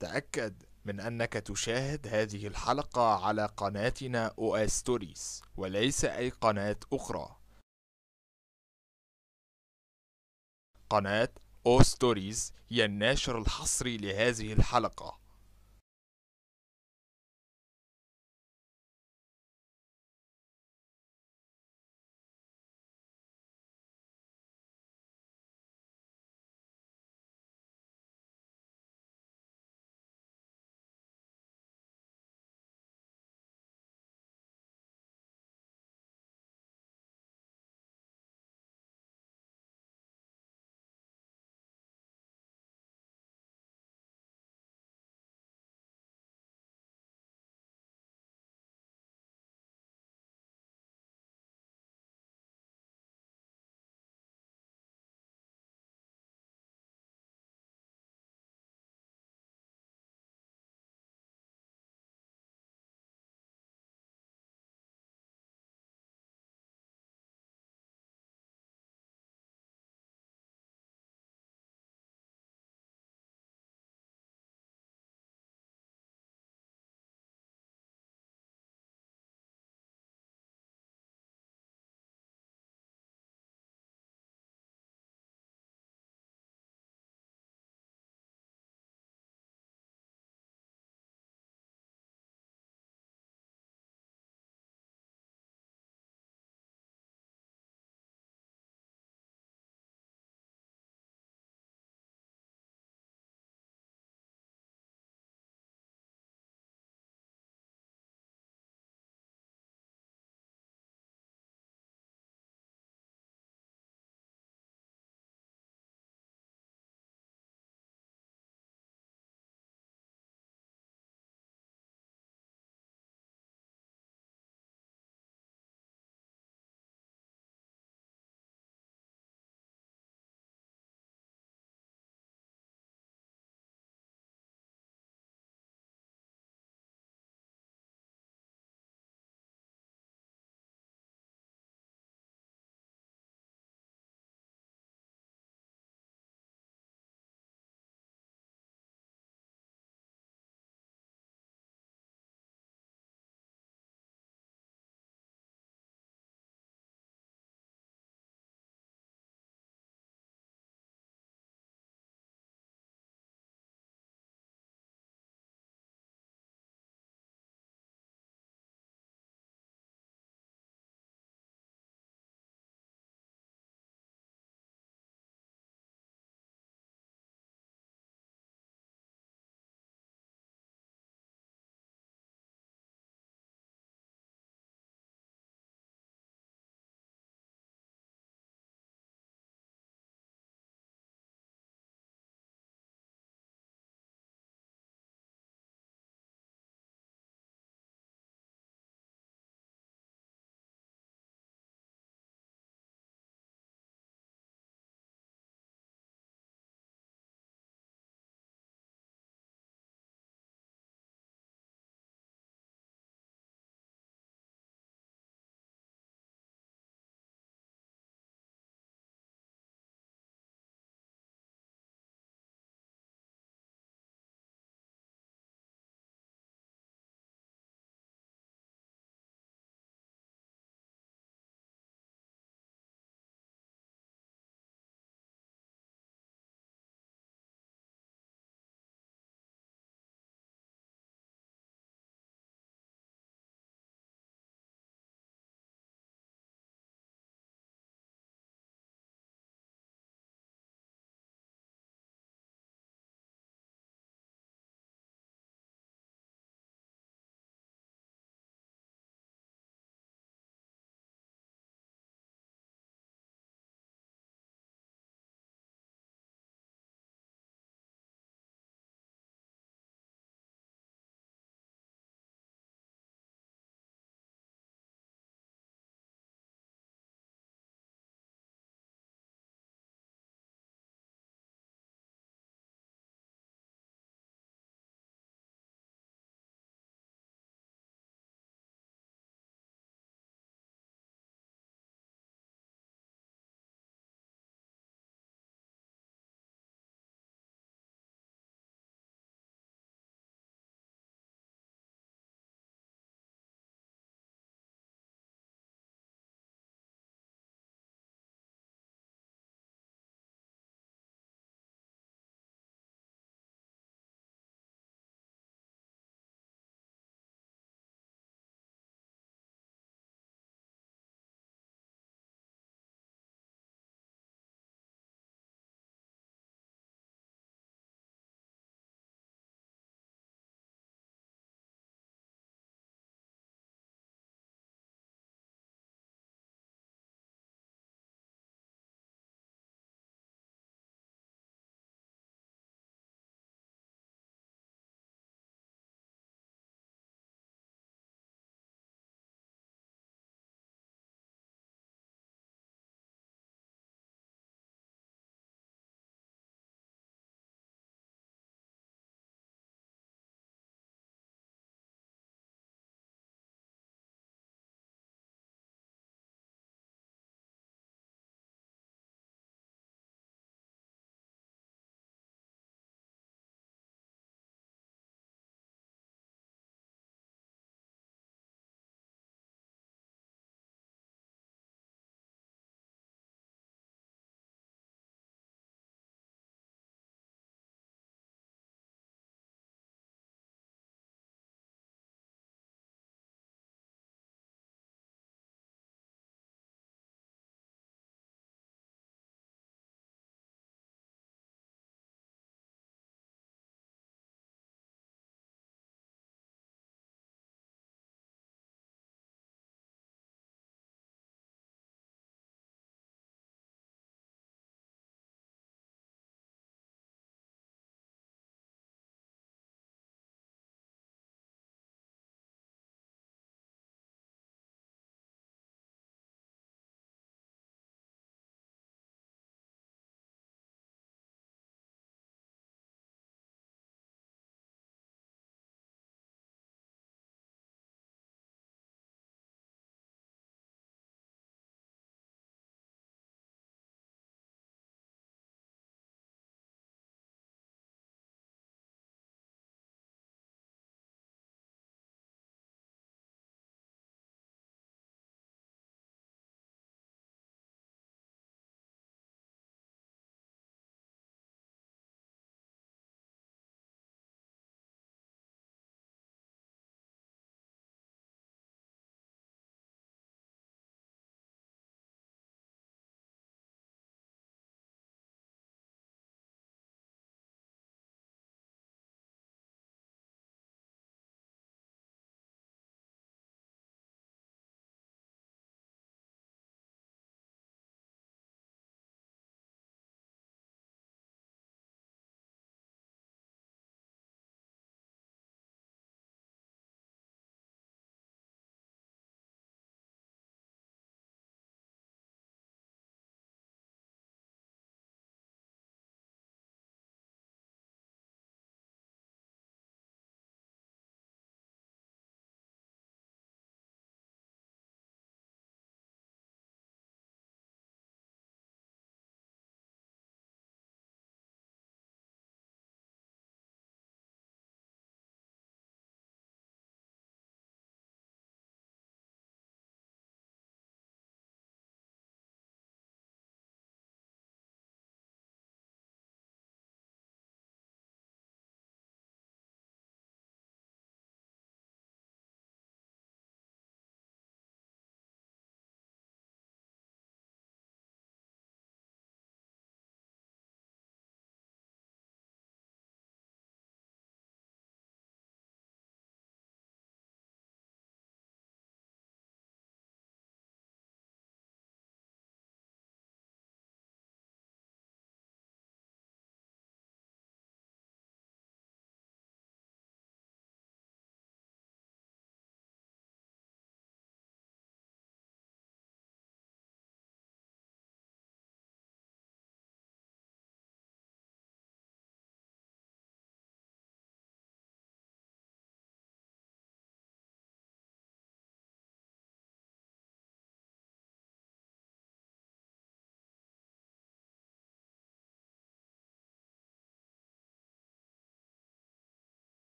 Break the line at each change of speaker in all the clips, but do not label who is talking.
تأكد من أنك تشاهد هذه الحلقة على قناتنا أوستوريس وليس أي قناة أخرى قناة أوستوريس هي الناشر الحصري لهذه
الحلقة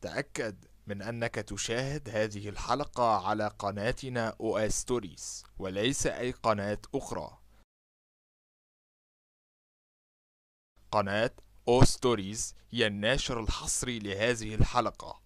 تأكد من أنك تشاهد هذه الحلقة على قناتنا أوستوريس وليس أي قناة أخرى قناة أوستوريس
هي الناشر الحصري لهذه الحلقة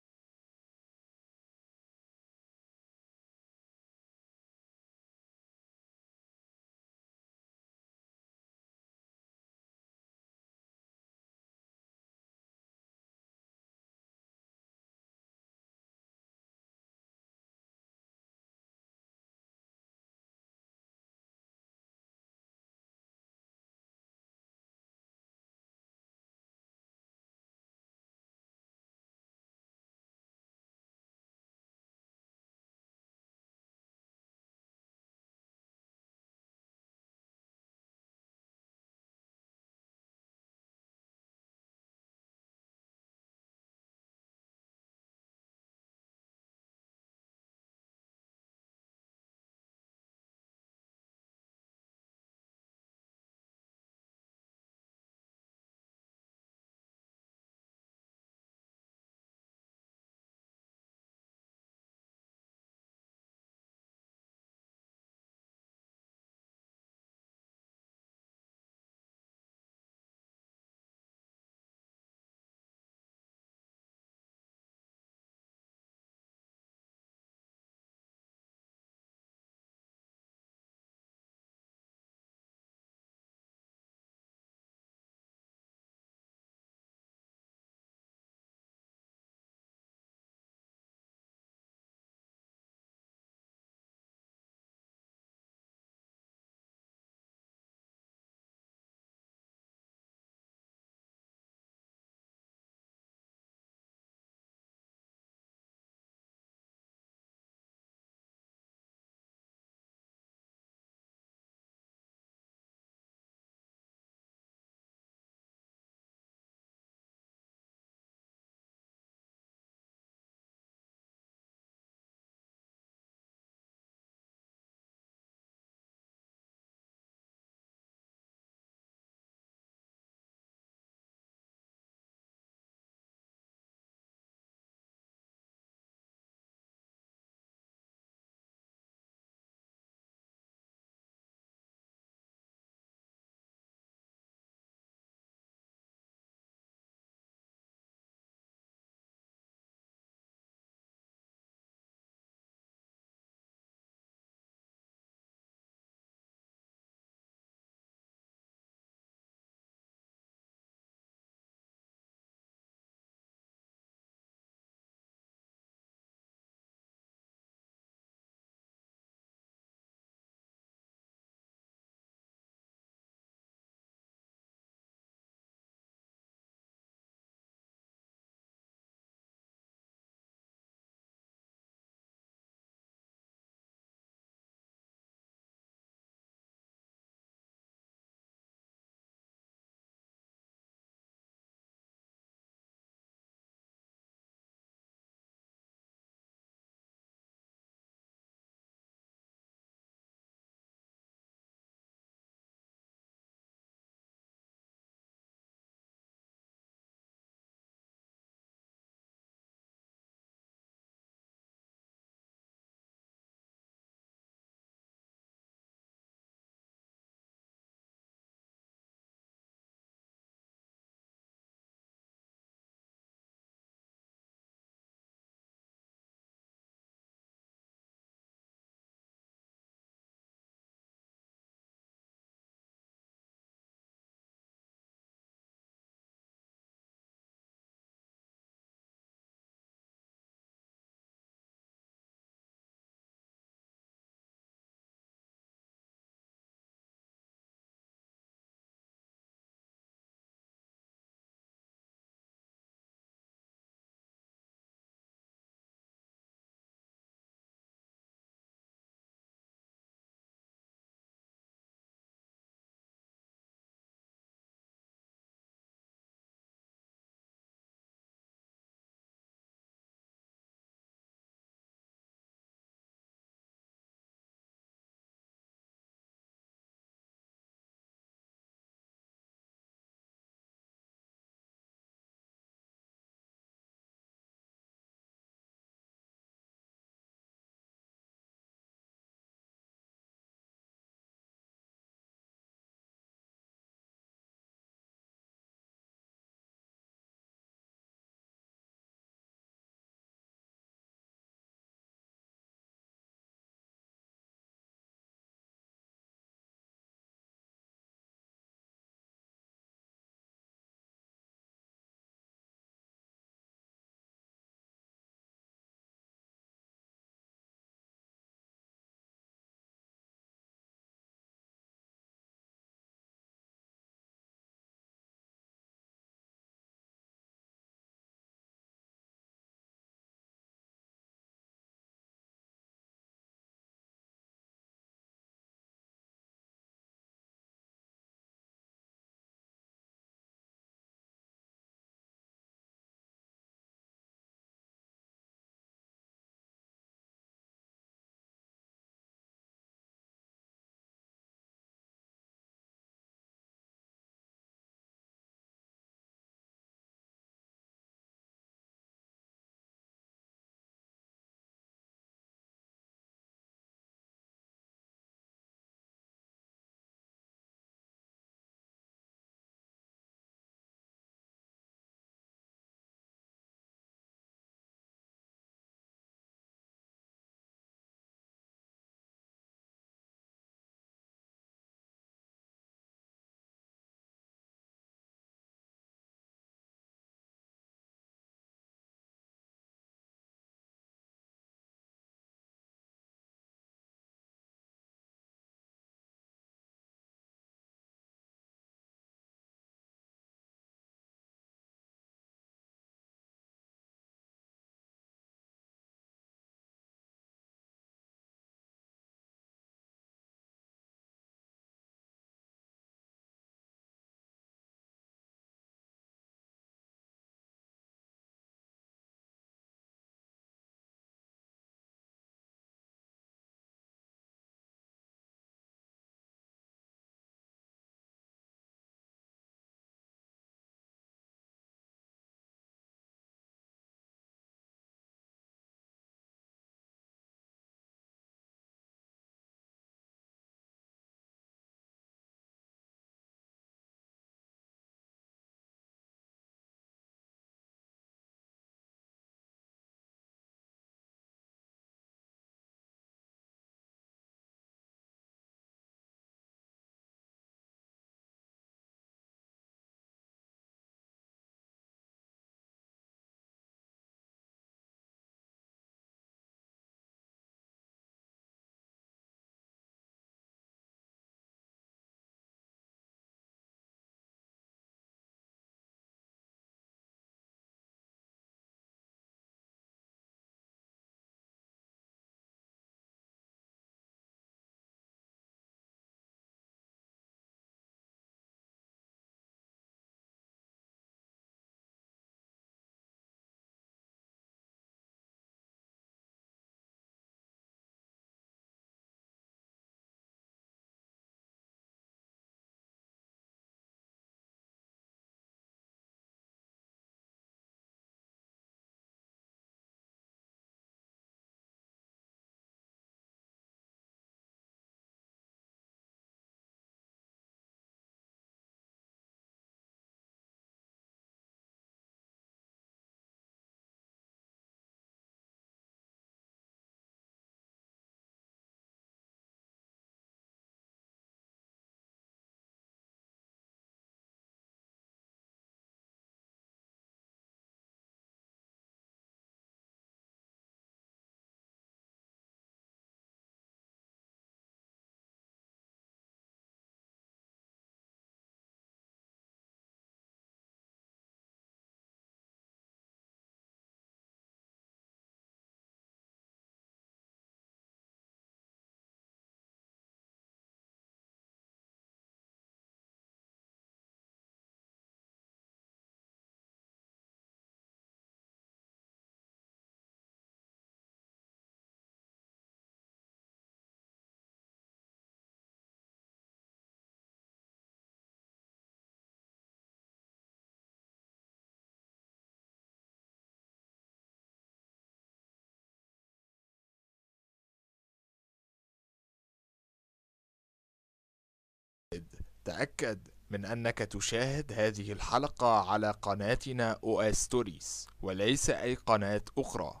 تأكد من أنك تشاهد هذه الحلقة على قناتنا أوستوريس وليس أي قناة أخرى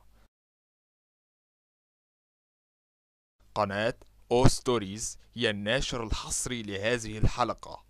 قناة أوستوريس هي الناشر الحصري لهذه الحلقة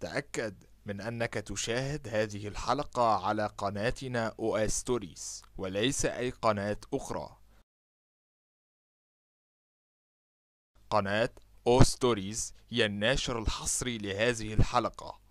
تأكد من أنك تشاهد هذه الحلقة على قناتنا أوستوريس وليس أي قناة أخرى قناة أوستوريس هي الناشر الحصري
لهذه الحلقة